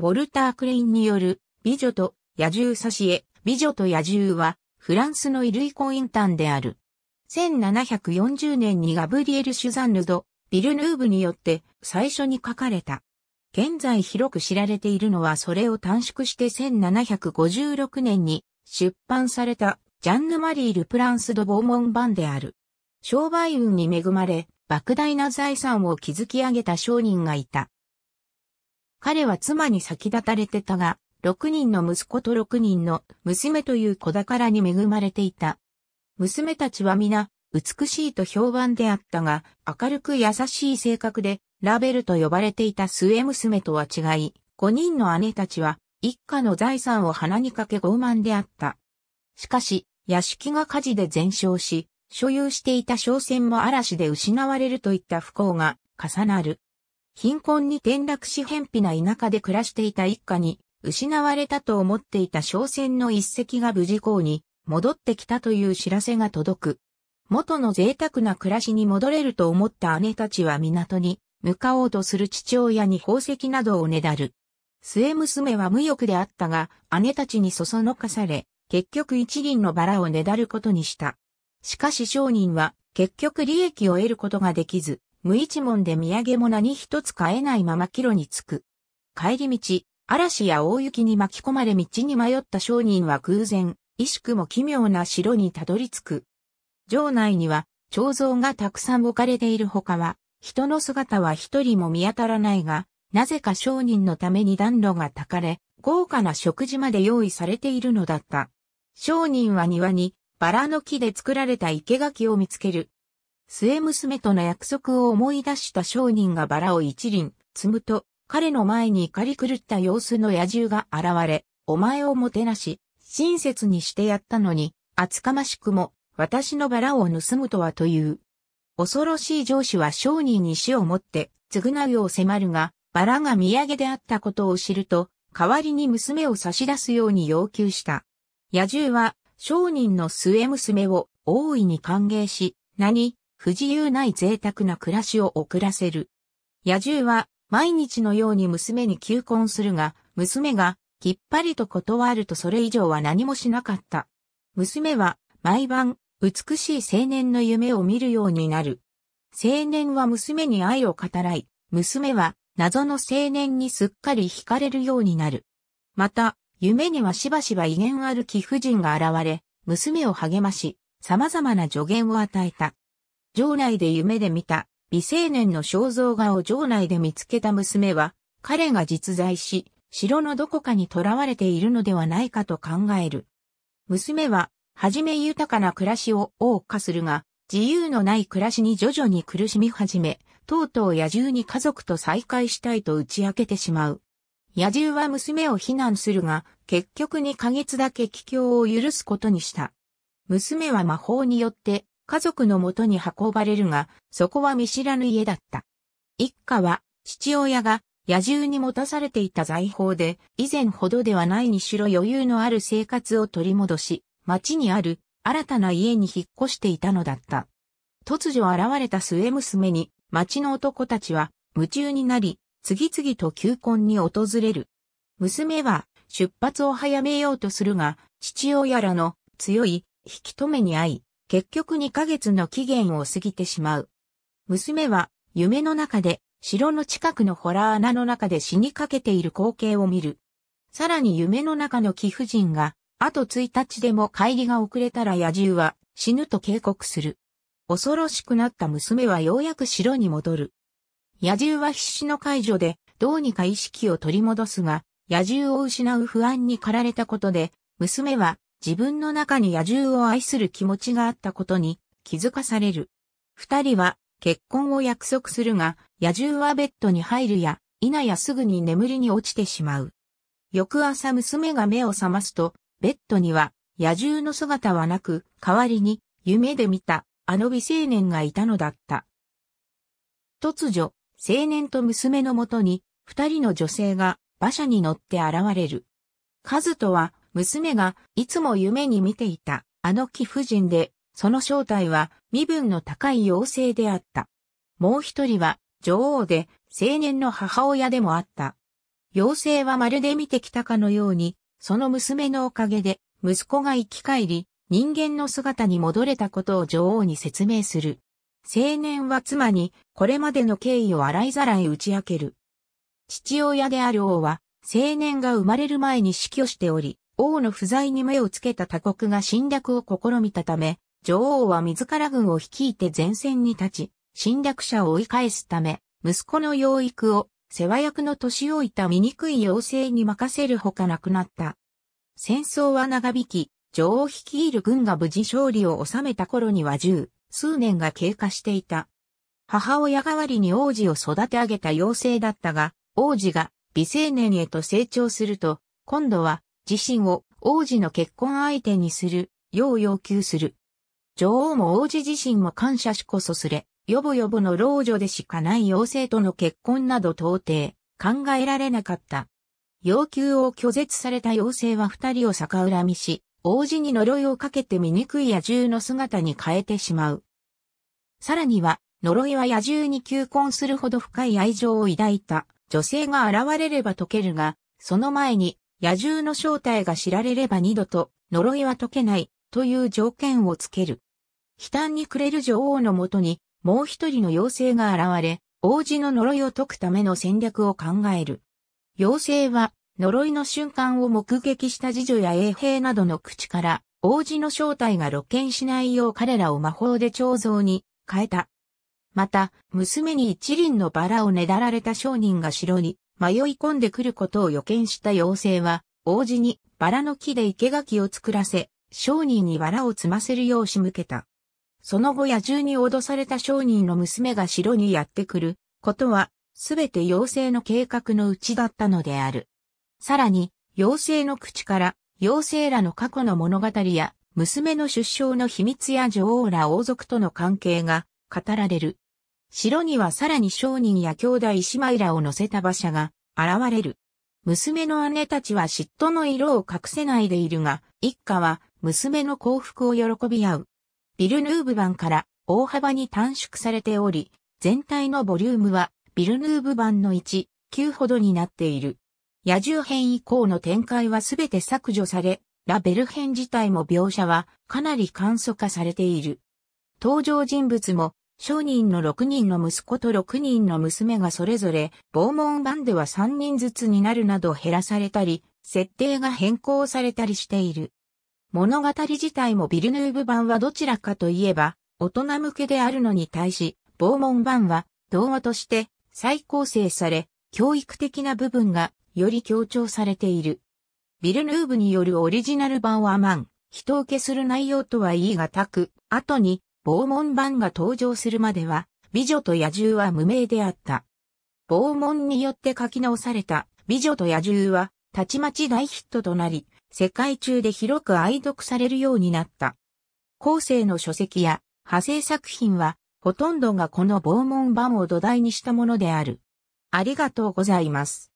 ウォルター・クレインによる、美女と野獣挿絵、美女と野獣は、フランスの衣類コインタンである。1740年にガブリエル・シュザンヌド、ビルヌーブによって最初に書かれた。現在広く知られているのはそれを短縮して1756年に出版されたジャンヌ・マリー・ル・プランス・ド・ボーモン版である。商売運に恵まれ、莫大な財産を築き上げた商人がいた。彼は妻に先立たれてたが、6人の息子と6人の娘という子宝に恵まれていた。娘たちは皆、美しいと評判であったが、明るく優しい性格で、ラベルと呼ばれていた末娘とは違い、5人の姉たちは、一家の財産を鼻にかけ傲慢であった。しかし、屋敷が火事で全焼し、所有していた商船も嵐で失われるといった不幸が重なる。貧困に転落し偏僻な田舎で暮らしていた一家に、失われたと思っていた商船の一隻が無事港に戻ってきたという知らせが届く。元の贅沢な暮らしに戻れると思った姉たちは港に向かおうとする父親に宝石などをねだる。末娘は無欲であったが、姉たちにそそのかされ、結局一輪のバラをねだることにした。しかし商人は結局利益を得ることができず、無一文で土産も何一つ買えないまま帰路に着く。帰り道、嵐や大雪に巻き込まれ道に迷った商人は偶然、意識も奇妙な城にたどり着く。城内には、彫像がたくさん置かれているほかは、人の姿は一人も見当たらないが、なぜか商人のために暖炉が焚かれ、豪華な食事まで用意されているのだった。商人は庭に、バラの木で作られた生垣を見つける。末娘との約束を思い出した商人がバラを一輪積むと、彼の前に怒り狂った様子の野獣が現れ、お前をもてなし、親切にしてやったのに、厚かましくも、私のバラを盗むとはという。恐ろしい上司は商人に死をもって、償うよう迫るが、バラが土産であったことを知ると、代わりに娘を差し出すように要求した。野獣は、商人の末娘を大いに歓迎し、何、不自由ない贅沢な暮らしを送らせる。野獣は毎日のように娘に求婚するが、娘がきっぱりと断るとそれ以上は何もしなかった。娘は毎晩美しい青年の夢を見るようになる。青年は娘に愛を語らい、娘は謎の青年にすっかり惹かれるようになる。また、夢にはしばしば威厳ある貴婦人が現れ、娘を励まし、様々な助言を与えた。城内で夢で見た美青年の肖像画を城内で見つけた娘は、彼が実在し、城のどこかに囚われているのではないかと考える。娘は、はじめ豊かな暮らしを謳歌するが、自由のない暮らしに徐々に苦しみ始め、とうとう野獣に家族と再会したいと打ち明けてしまう。野獣は娘を非難するが、結局2ヶ月だけ帰郷を許すことにした。娘は魔法によって家族のもとに運ばれるが、そこは見知らぬ家だった。一家は、父親が野獣に持たされていた財宝で、以前ほどではないにしろ余裕のある生活を取り戻し、町にある新たな家に引っ越していたのだった。突如現れた末娘に、町の男たちは夢中になり、次々と求婚に訪れる。娘は出発を早めようとするが、父親らの強い引き止めに遭い、結局2ヶ月の期限を過ぎてしまう。娘は夢の中で城の近くのホラー穴の中で死にかけている光景を見る。さらに夢の中の貴婦人が、あと1日でも帰りが遅れたら野獣は死ぬと警告する。恐ろしくなった娘はようやく城に戻る。野獣は必死の解除で、どうにか意識を取り戻すが、野獣を失う不安に駆られたことで、娘は自分の中に野獣を愛する気持ちがあったことに気づかされる。二人は結婚を約束するが、野獣はベッドに入るや、いなやすぐに眠りに落ちてしまう。翌朝娘が目を覚ますと、ベッドには野獣の姿はなく、代わりに夢で見たあの美青年がいたのだった。突如、青年と娘のもとに、二人の女性が馬車に乗って現れる。カズとは娘がいつも夢に見ていたあの貴婦人で、その正体は身分の高い妖精であった。もう一人は女王で青年の母親でもあった。妖精はまるで見てきたかのように、その娘のおかげで息子が生き返り、人間の姿に戻れたことを女王に説明する。青年は妻にこれまでの経緯を洗いざらい打ち明ける。父親である王は青年が生まれる前に死去しており、王の不在に目をつけた他国が侵略を試みたため、女王は自ら軍を率いて前線に立ち、侵略者を追い返すため、息子の養育を世話役の年老いた醜い妖精に任せるほかなくなった。戦争は長引き、女王率いる軍が無事勝利を収めた頃には十数年が経過していた。母親代わりに王子を育て上げた妖精だったが、王子が美青年へと成長すると、今度は自身を王子の結婚相手にする、よう要求する。女王も王子自身も感謝しこそすれ、よぼよぼの老女でしかない妖精との結婚など到底考えられなかった。要求を拒絶された妖精は二人を逆恨みし、王子に呪いをかけて醜い野獣の姿に変えてしまう。さらには、呪いは野獣に求婚するほど深い愛情を抱いた女性が現れれば解けるが、その前に野獣の正体が知られれば二度と呪いは解けないという条件をつける。悲嘆に暮れる女王のもとにもう一人の妖精が現れ、王子の呪いを解くための戦略を考える。妖精は呪いの瞬間を目撃した次女や衛兵などの口から王子の正体が露見しないよう彼らを魔法で彫像に変えた。また、娘に一輪のバラをねだられた商人が城に迷い込んでくることを予見した妖精は、王子にバラの木で生垣を作らせ、商人に藁を積ませるよう仕向けた。その後野獣に脅された商人の娘が城にやってくることは、すべて妖精の計画のうちだったのである。さらに、妖精の口から、妖精らの過去の物語や、娘の出生の秘密や女王ら王族との関係が語られる。城にはさらに商人や兄弟姉妹らを乗せた馬車が現れる。娘の姉たちは嫉妬の色を隠せないでいるが、一家は娘の幸福を喜び合う。ビルヌーブ版から大幅に短縮されており、全体のボリュームはビルヌーブ版の1、9ほどになっている。野獣編以降の展開はすべて削除され、ラベル編自体も描写はかなり簡素化されている。登場人物も商人の6人の息子と6人の娘がそれぞれ、防門版では3人ずつになるなど減らされたり、設定が変更されたりしている。物語自体もビルヌーブ版はどちらかといえば、大人向けであるのに対し、防門版は、童話として再構成され、教育的な部分がより強調されている。ビルヌーブによるオリジナル版はマン、人受けする内容とは言い難く、後に傍門版が登場するまでは、美女と野獣は無名であった。傍門によって書き直された美女と野獣は、たちまち大ヒットとなり、世界中で広く愛読されるようになった。後世の書籍や派生作品は、ほとんどがこの傍門版を土台にしたものである。ありがとうございます。